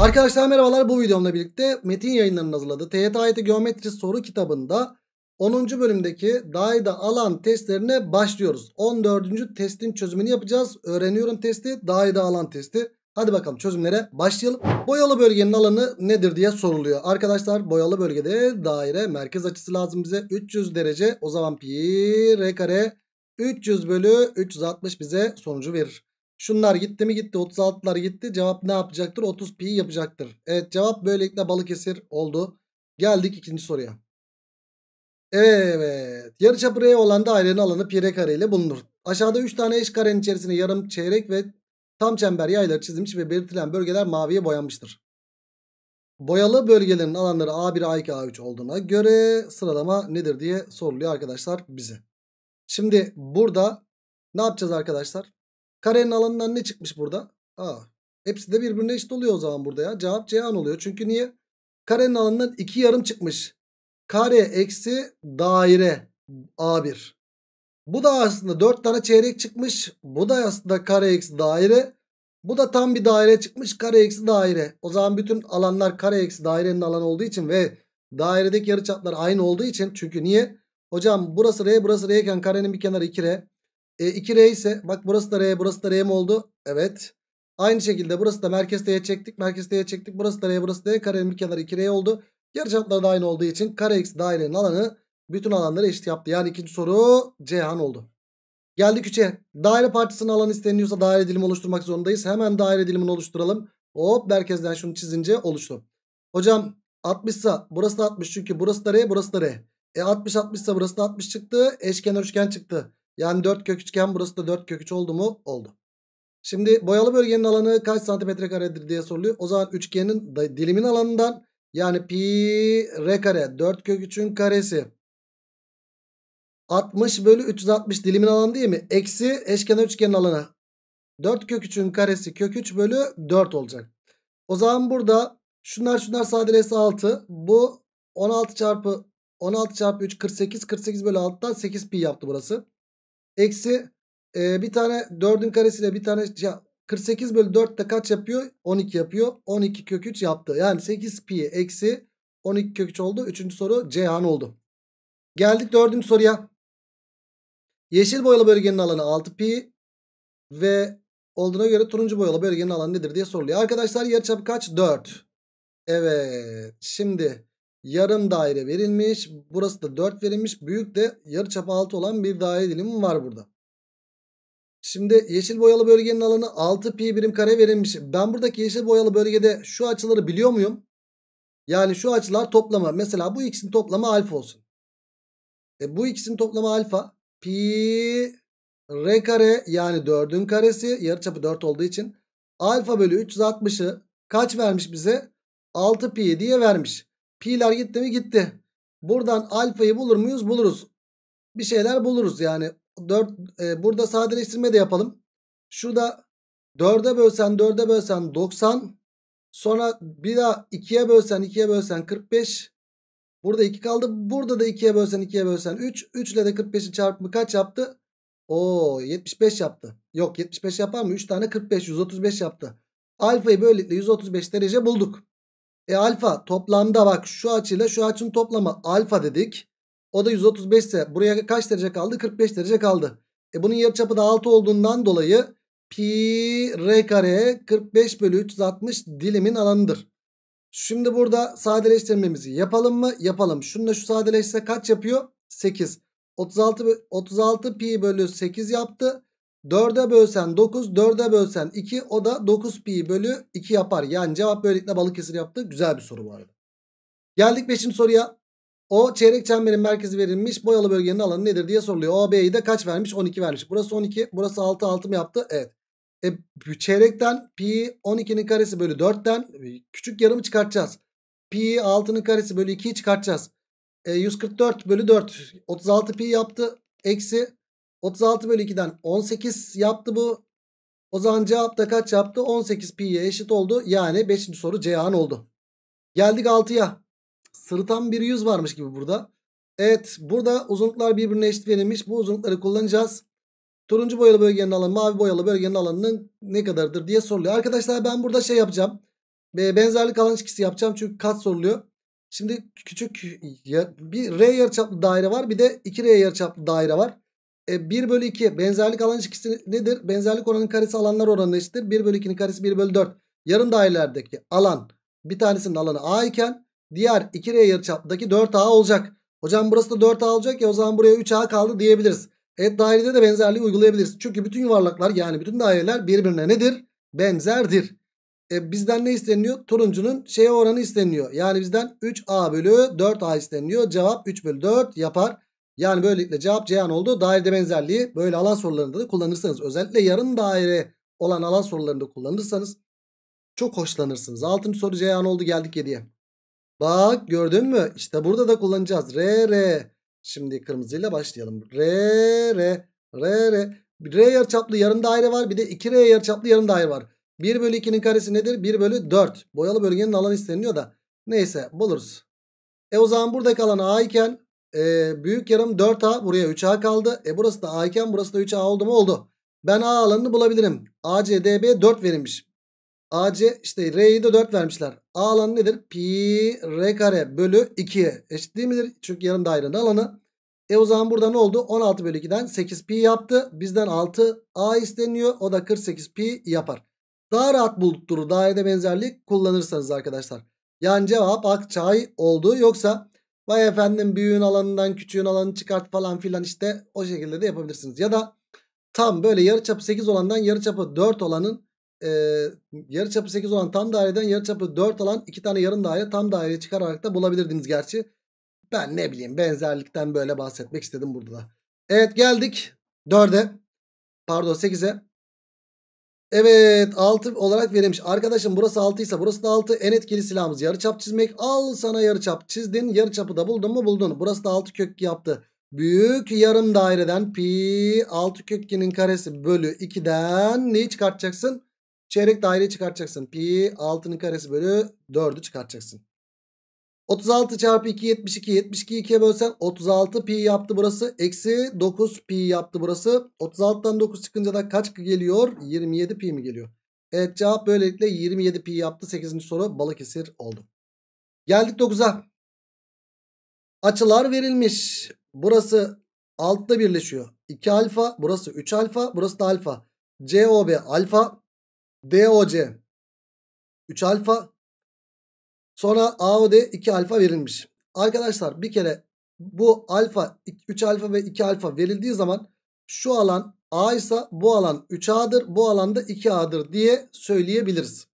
Arkadaşlar merhabalar bu videomla birlikte Metin yayınlarının hazırladığı TYT Geometri soru kitabında 10. bölümdeki DAI'da alan testlerine başlıyoruz. 14. testin çözümünü yapacağız. Öğreniyorum testi DAI'da alan testi. Hadi bakalım çözümlere başlayalım. Boyalı bölgenin alanı nedir diye soruluyor. Arkadaşlar boyalı bölgede daire merkez açısı lazım bize 300 derece. O zaman pi r kare 300 bölü 360 bize sonucu verir. Şunlar gitti mi gitti. 36'lar gitti. Cevap ne yapacaktır? 30 pi yapacaktır. Evet cevap böylelikle Balıkesir oldu. Geldik ikinci soruya. Evet. Yarıçapı R olan dairenin alanı pi r kare ile bulunur. Aşağıda 3 tane eş karenin içerisinde yarım, çeyrek ve tam çember yayları çizilmiş ve belirtilen bölgeler maviye boyanmıştır. Boyalı bölgelerin alanları A1, A2, A3 olduğuna göre sıralama nedir diye soruluyor arkadaşlar bize. Şimdi burada ne yapacağız arkadaşlar? Karenin alanından ne çıkmış burada? A. Hepsi de birbirine eşit oluyor o zaman burada ya. Cevap Cihan oluyor. Çünkü niye? Karenin alanından 2 yarım çıkmış. Kare eksi daire A1. Bu da aslında 4 tane çeyrek çıkmış. Bu da aslında kare eksi daire. Bu da tam bir daire çıkmış. Kare eksi daire. O zaman bütün alanlar kare eksi dairenin alanı olduğu için ve dairedeki yarıçaplar aynı olduğu için. Çünkü niye? Hocam burası R burası R'yken karenin bir kenarı 2R. E, 2R ise bak burası da R burası da R mi oldu? Evet. Aynı şekilde burası da merkez D'ye çektik. Merkez D'ye çektik. Burası da R burası da R. E. Karenin bir kenarı 2R oldu. Yarıçapları da aynı olduğu için kare x dairenin alanı bütün alanları eşit yaptı. Yani ikinci soru Cihan oldu. Geldik 3'e. Daire parçasının alanı isteniyorsa daire dilimi oluşturmak zorundayız. Hemen daire dilimini oluşturalım. Hop merkezden şunu çizince oluştu. Hocam 60 ise burası da 60 çünkü burası da R burası da R. E 60 60 ise burası da 60 çıktı. Eşkenar üçgen çıktı. Yani 4 kök 3 burası da 4 kök 3 oldu mu? Oldu. Şimdi boyalı bölgenin alanı kaç santimetre karedir diye soruluyor. O zaman üçgenin dilimin alanından yani pi r kare 4 kök 3'ün karesi 60 bölü 360 dilimin alanı değil mi? Eksi eşkenar üçgenin alanı 4 kök 3'ün karesi kök 3 bölü 4 olacak. O zaman burada şunlar şunlar sadelesi 6. Bu 16 çarpı 16 çarpı 3 48 48 bölü 6'dan 8 pi yaptı burası. Eksi e, bir tane 4'ün karesiyle bir tane şey ya, 48 bölü 4 de kaç yapıyor? 12 yapıyor. 12 kök 3 yaptı. Yani 8 pi eksi 12 kök 3 oldu. Üçüncü soru Ceyhan oldu. Geldik dördüncü soruya. Yeşil boyalı bölgenin alanı 6 pi ve olduğuna göre turuncu boyalı bölgenin alanı nedir diye soruluyor. Arkadaşlar yarıçap kaç? 4. Evet. Şimdi yarım daire verilmiş. Burası da 4 verilmiş. Büyük de yarıçapı 6 olan bir daire dilimi var burada. Şimdi yeşil boyalı bölgenin alanı 6 pi birim kare verilmiş. Ben buradaki yeşil boyalı bölgede şu açıları biliyor muyum? Yani şu açılar toplamı. Mesela bu ikisinin toplamı alfa olsun. E bu ikisinin toplamı alfa. Pi r kare yani 4'ün karesi yarıçapı 4 olduğu için alfa bölü 360'ı kaç vermiş bize? 6 pi diye vermiş. Pi'ler gitti mi gitti. Buradan alfayı bulur muyuz? Buluruz. Bir şeyler buluruz yani. 4, e, burada sadeleştirme de yapalım. Şurada 4'e bölsen 4'e bölsen 90. Sonra bir daha 2'ye bölsen 2'ye bölsen 45. Burada 2 kaldı. Burada da 2'ye bölsen 2'ye bölsen 3. 3 ile de 45'i çarpımı kaç yaptı? Oo 75 yaptı. Yok 75 yapar mı? 3 tane 45 135 yaptı. Alfayı böylelikle 135 derece bulduk. E alfa toplamda bak şu açıyla şu açının toplamı alfa dedik. O da 135 ise buraya kaç derece kaldı? 45 derece kaldı. E bunun yarıçapı da 6 olduğundan dolayı pi r kare 45 bölü 360 dilimin alanıdır. Şimdi burada sadeleştirmemizi yapalım mı? Yapalım. Şununla şu sadeleşse kaç yapıyor? 8. 36, 36 pi bölü 8 yaptı. 4'e bölsen 9, 4'e bölsen 2 o da 9 pi bölü 2 yapar. Yani cevap böylelikle Balıkesir yaptı. Güzel bir soru bu arada. Geldik 5. soruya. O çeyrek çemberin merkezi verilmiş. Boyalı bölgenin alanı nedir diye soruluyor. O B'yi de kaç vermiş? 12 vermiş. Burası 12. Burası 6. 6 mı yaptı? Evet. E, çeyrekten pi 12'nin karesi bölü 4'ten e, küçük yarımı çıkartacağız. Pi 6'nın karesi bölü 2'yi çıkartacağız. E, 144 bölü 4. 36 pi yaptı. Eksi 36 bölü 2'den 18 yaptı bu. O zaman cevap da kaç yaptı? 18 pi'ye eşit oldu. Yani 5. soru Ceyhan oldu. Geldik 6'ya. Sırıtan bir yüz varmış gibi burada. Evet burada uzunluklar birbirine eşit verilmiş. Bu uzunlukları kullanacağız. Turuncu boyalı bölgenin alanı mavi boyalı bölgenin alanının ne kadardır diye soruluyor. Arkadaşlar ben burada şey yapacağım. Benzerlik alan ilişkisi yapacağım çünkü kat soruluyor. Şimdi küçük bir R yarıçaplı daire var bir de 2R yarıçaplı daire var. E, 1 bölü 2 benzerlik alan ilişkisi nedir? Benzerlik oranın karesi alanlar oranına eşittir. 1 bölü 2'nin karesi 1 bölü 4. Yarım dairelerdeki alan bir tanesinin alanı A iken diğer 2R yarıçaptaki 4A olacak. Hocam burası da 4A olacak ya o zaman buraya 3A kaldı diyebiliriz. Evet dairede de benzerliği uygulayabiliriz. Çünkü bütün yuvarlaklar yani bütün daireler birbirine nedir? Benzerdir. E, bizden ne isteniyor? Turuncunun şeye oranı isteniyor. Yani bizden 3A bölü 4A isteniyor. Cevap 3 bölü 4 yapar. Yani böylelikle cevap Ceyhan oldu. Dairede benzerliği böyle alan sorularında da kullanırsanız özellikle yarım daire olan alan sorularında kullanırsanız çok hoşlanırsınız. Altıncı soru Ceyhan oldu geldik yediye. Bak gördün mü? İşte burada da kullanacağız. R R. Şimdi kırmızıyla başlayalım. R R R R. R yarıçaplı yarım daire var. Bir de 2 R yarıçaplı yarım daire var. 1 bölü 2'nin karesi nedir? 1 bölü 4. Boyalı bölgenin alanı isteniyor da. Neyse buluruz. E o zaman buradaki alan A iken e, büyük yarım 4A buraya 3A kaldı. E burası da A iken burası da 3A oldu mu oldu. Ben A alanını bulabilirim. ACDB 4 verilmiş. AC işte R'yi de 4 vermişler. A alanı nedir? Pi R kare bölü 2. eşit değil midir? Çünkü yarım dairenin alanı. E o zaman burada ne oldu? 16 bölü 2'den 8 pi yaptı. Bizden 6 A isteniyor. O da 48 pi yapar. Daha rahat bulduk duru dairede benzerlik kullanırsanız arkadaşlar. Yani cevap Akçay oldu. Yoksa Vay efendim büyüğün alanından küçüğün alanını çıkart falan filan işte o şekilde de yapabilirsiniz. Ya da tam böyle yarıçapı 8 olandan yarıçapı 4 olanın e, yarıçapı 8 olan tam daireden yarıçapı 4 olan iki tane yarım daire tam daire çıkararak da bulabilirdiniz gerçi. Ben ne bileyim benzerlikten böyle bahsetmek istedim burada da. Evet geldik 4'e pardon 8'e. Evet 6 olarak verilmiş. Arkadaşım burası 6 ise burası da 6. En etkili silahımız yarıçap çizmek. Al sana yarıçap çizdin. Yarıçapı da buldun mu buldun. Burası da 6 kök yaptı. Büyük yarım daireden pi 6 kök karesi bölü 2'den neyi çıkartacaksın? Çeyrek daireyi çıkartacaksın. Pi 6'nın karesi bölü 4'ü çıkartacaksın. 36 çarpı 2 72. 72 2'ye bölsen 36 pi yaptı burası. Eksi 9 pi yaptı burası. 36'dan 9 çıkınca da kaç geliyor? 27 pi mi geliyor? Evet cevap böylelikle 27 pi yaptı. 8. soru Balıkesir oldu. Geldik 9'a. Açılar verilmiş. Burası altta birleşiyor. 2 alfa. Burası 3 alfa. Burası da alfa. COB alfa. DOC 3 alfa. Sonra AOD 2 alfa verilmiş. Arkadaşlar bir kere bu alfa 3 alfa ve 2 alfa verildiği zaman şu alan A ise bu alan 3A'dır bu alanda 2A'dır diye söyleyebiliriz.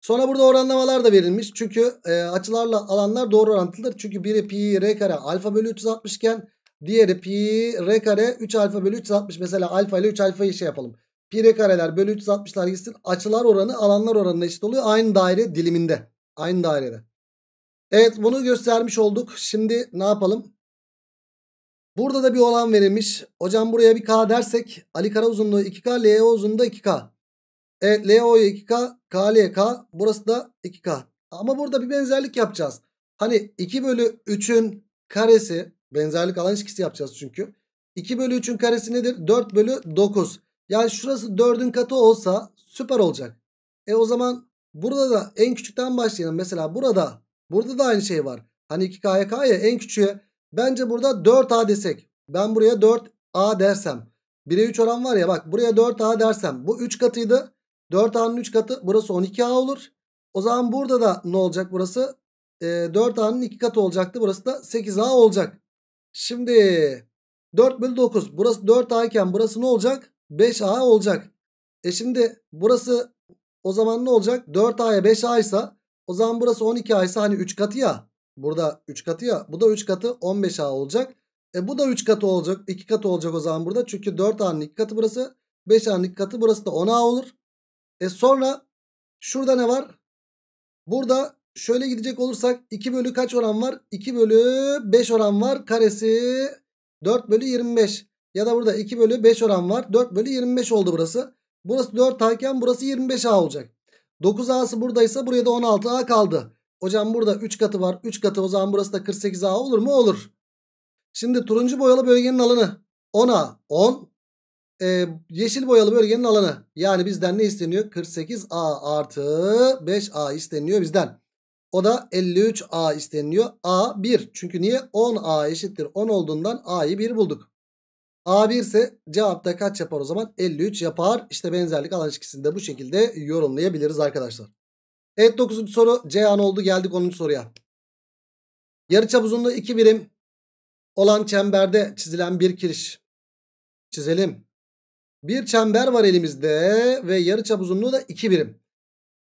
Sonra burada oranlamalar da verilmiş. Çünkü e, açılarla alanlar doğru orantılıdır. Çünkü biri pi r kare alfa bölü 360 iken diğeri pi r kare 3 alfa bölü 360. Mesela alfa ile 3 alfayı şey yapalım. Pi r kareler bölü 360'lar gitsin. Açılar oranı alanlar oranına eşit oluyor. Aynı daire diliminde. Aynı dairede. Evet bunu göstermiş olduk. Şimdi ne yapalım? Burada da bir olan verilmiş. Hocam buraya bir K dersek Ali Kara uzunluğu 2K, LO e uzunluğu 2K. Evet LO'ya e 2K, KL'ye K. Burası da 2K. Ama burada bir benzerlik yapacağız. Hani 2 bölü 3'ün karesi benzerlik alan ilişkisi yapacağız çünkü. 2 bölü 3'ün karesi nedir? 4 bölü 9. Yani şurası 4'ün katı olsa süper olacak. E o zaman Burada da en küçükten başlayalım. Mesela burada burada da aynı şey var. Hani 2K'ya K'ya en küçüğe. Bence burada 4A desek. Ben buraya 4A dersem. 1'e 3 oran var ya bak buraya 4A dersem. Bu 3 katıydı. 4A'nın 3 katı burası 12A olur. O zaman burada da ne olacak burası? E, 4A'nın 2 katı olacaktı. Burası da 8A olacak. Şimdi 4 bölü 9. Burası 4A iken burası ne olacak? 5A olacak. E şimdi burası o zaman ne olacak? 4A'ya 5A ise o zaman burası 12A ise hani 3 katı ya. Burada 3 katı ya. Bu da 3 katı 15A olacak. E bu da 3 katı olacak. 2 katı olacak o zaman burada. Çünkü 4A'nın 2 katı burası. 5A'nın 2 katı burası da 10A olur. E sonra şurada ne var? Burada şöyle gidecek olursak 2 bölü kaç oran var? 2 bölü 5 oran var. Karesi 4 bölü 25. Ya da burada 2 bölü 5 oran var. 4 bölü 25 oldu burası. Burası 4A iken burası 25A olacak. 9A'sı buradaysa buraya da 16A kaldı. Hocam burada 3 katı var. 3 katı o zaman burası da 48A olur mu? Olur. Şimdi turuncu boyalı bölgenin alanı 10A 10. Ee, yeşil boyalı bölgenin alanı. Yani bizden ne isteniyor? 48A artı 5A isteniyor bizden. O da 53A isteniyor. A 1. Çünkü niye? 10A eşittir 10 olduğundan A'yı 1 bulduk. A1 ise cevapta kaç yapar o zaman? 53 yapar. İşte benzerlik alan ilişkisinde bu şekilde yorumlayabiliriz arkadaşlar. Evet 9. soru C an oldu geldik 10. soruya. Yarıçap uzunluğu 2 birim olan çemberde çizilen bir kiriş. Çizelim. Bir çember var elimizde ve yarıçap uzunluğu da 2 birim.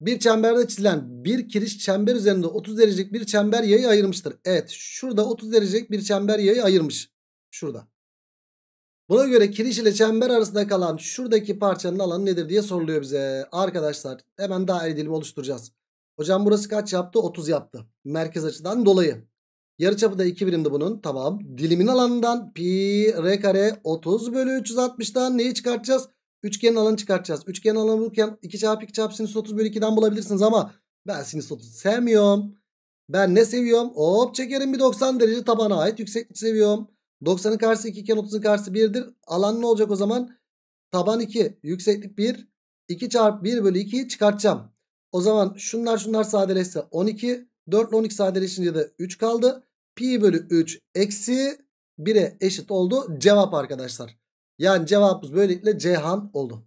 Bir çemberde çizilen bir kiriş çember üzerinde 30 derecelik bir çember yayı ayırmıştır. Evet şurada 30 derecelik bir çember yayı ayırmış. Şurada. Buna göre kiriş ile çember arasında kalan şuradaki parçanın alanı nedir diye soruluyor bize. Arkadaşlar hemen daire dilimi oluşturacağız. Hocam burası kaç yaptı? 30 yaptı. Merkez açıdan dolayı. Yarıçapı da 2 birimdi bunun. Tamam. Dilimin alanından pi r kare 30 bölü 360'dan neyi çıkartacağız? Üçgenin alanı çıkartacağız. Üçgenin alanı bulurken 2 çarpı 2 çarpı sinüs 30 bölü 2'den bulabilirsiniz ama ben sinüs 30 sevmiyorum. Ben ne seviyorum? Hop çekerim bir 90 derece tabana ait yükseklik seviyorum. 90'ın karşısı 2 iken 30'un karşısı 1'dir. Alan ne olacak o zaman? Taban 2. Yükseklik 1. 2 çarpı 1 bölü 2'yi çıkartacağım. O zaman şunlar şunlar sadeleşse 12. 4 ile 12 sadeleşince de 3 kaldı. Pi bölü 3 eksi 1'e eşit oldu. Cevap arkadaşlar. Yani cevabımız böylelikle Cihan oldu.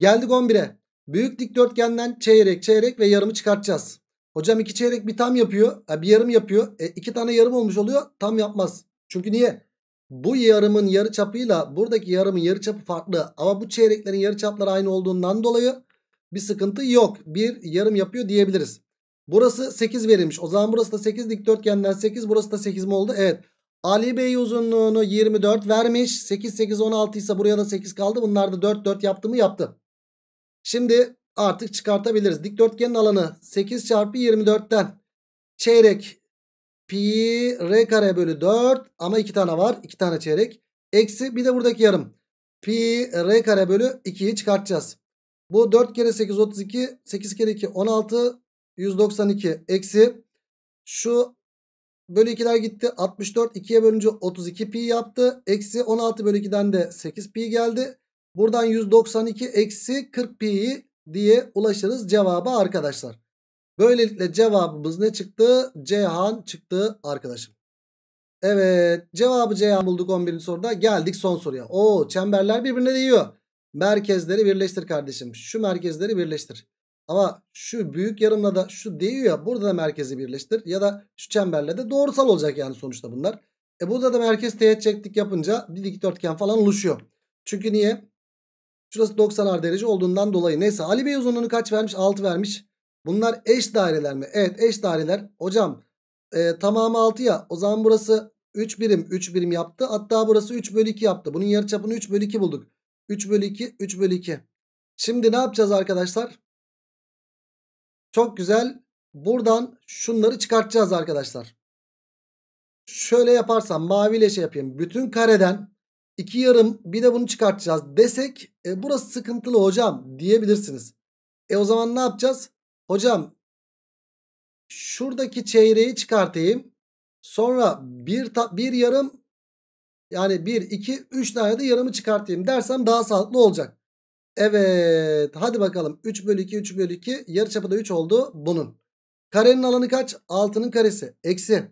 Geldik 11'e. Büyük dikdörtgenden çeyrek çeyrek ve yarımı çıkartacağız. Hocam iki çeyrek bir tam yapıyor. Bir yarım yapıyor. E, tane yarım olmuş oluyor. Tam yapmaz. Çünkü niye? bu yarımın yarı çapıyla buradaki yarımın yarı çapı farklı. Ama bu çeyreklerin yarı çapları aynı olduğundan dolayı bir sıkıntı yok. Bir yarım yapıyor diyebiliriz. Burası 8 verilmiş. O zaman burası da 8 dikdörtgenden 8. Burası da 8 mi oldu? Evet. Ali Bey uzunluğunu 24 vermiş. 8 8 16 ise buraya da 8 kaldı. Bunlar da 4 4 yaptı mı? Yaptı. Şimdi artık çıkartabiliriz. Dikdörtgenin alanı 8 çarpı 24'ten çeyrek pi r kare bölü 4 ama 2 tane var. 2 tane çeyrek. Eksi bir de buradaki yarım. Pi r kare bölü 2'yi çıkartacağız. Bu 4 kere 8 32. 8 kere 2 16. 192 eksi. Şu bölü 2'ler gitti. 64 2'ye bölünce 32 pi yaptı. Eksi 16 bölü 2'den de 8 pi geldi. Buradan 192 eksi 40 pi'yi diye ulaşırız cevaba arkadaşlar. Böylelikle cevabımız ne çıktı? Ceyhan çıktı arkadaşım. Evet cevabı Ceyhan bulduk 11. soruda. Geldik son soruya. Oo çemberler birbirine değiyor. Merkezleri birleştir kardeşim. Şu merkezleri birleştir. Ama şu büyük yarımla da şu değiyor ya burada da merkezi birleştir. Ya da şu çemberle de doğrusal olacak yani sonuçta bunlar. E burada da merkez teğet çektik yapınca bir dikdörtgen falan oluşuyor. Çünkü niye? Şurası 90'ar derece olduğundan dolayı. Neyse Ali Bey uzunluğunu kaç vermiş? 6 vermiş. Bunlar eş daireler mi? Evet eş daireler. Hocam e, tamamı 6 ya. O zaman burası 3 birim 3 birim yaptı. Hatta burası 3 bölü 2 yaptı. Bunun yarı çapını 3 bölü 2 bulduk. 3 bölü 2 3 bölü 2. Şimdi ne yapacağız arkadaşlar? Çok güzel. Buradan şunları çıkartacağız arkadaşlar. Şöyle yaparsam maviyle şey yapayım. Bütün kareden iki yarım bir de bunu çıkartacağız desek e, burası sıkıntılı hocam diyebilirsiniz. E o zaman ne yapacağız? Hocam şuradaki çeyreği çıkartayım. Sonra bir, bir yarım yani bir iki üç tane de yarımı çıkartayım dersem daha sağlıklı olacak. Evet hadi bakalım 3 bölü 2 3 bölü 2 çapı da 3 oldu bunun. Karenin alanı kaç? 6'nın karesi. Eksi.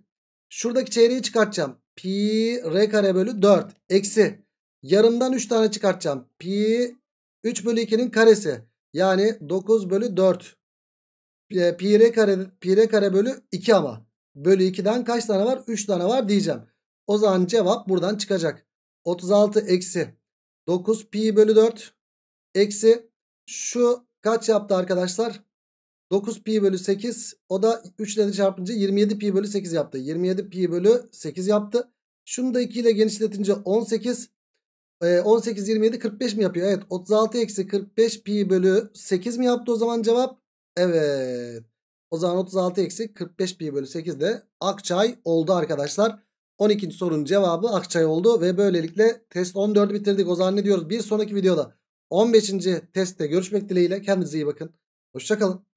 Şuradaki çeyreği çıkartacağım. Pi r kare bölü 4. Eksi. Yarımdan 3 tane çıkartacağım. Pi 3 bölü 2'nin karesi. Yani 9 bölü 4 e, pi r kare, pi r kare bölü 2 ama. Bölü 2'den kaç tane var? 3 tane var diyeceğim. O zaman cevap buradan çıkacak. 36 eksi 9 pi bölü 4 eksi şu kaç yaptı arkadaşlar? 9 pi bölü 8 o da 3 ile çarpınca 27 pi bölü 8 yaptı. 27 pi bölü 8 yaptı. Şunu da 2 ile genişletince 18 18 27 45 mi yapıyor? Evet 36 eksi 45 pi bölü 8 mi yaptı o zaman cevap? Evet. O zaman 36 eksi 45 pi bölü 8 de Akçay oldu arkadaşlar. 12. sorunun cevabı Akçay oldu ve böylelikle test 14 bitirdik. O zaman ne diyoruz? Bir sonraki videoda 15. testte görüşmek dileğiyle. Kendinize iyi bakın. Hoşçakalın.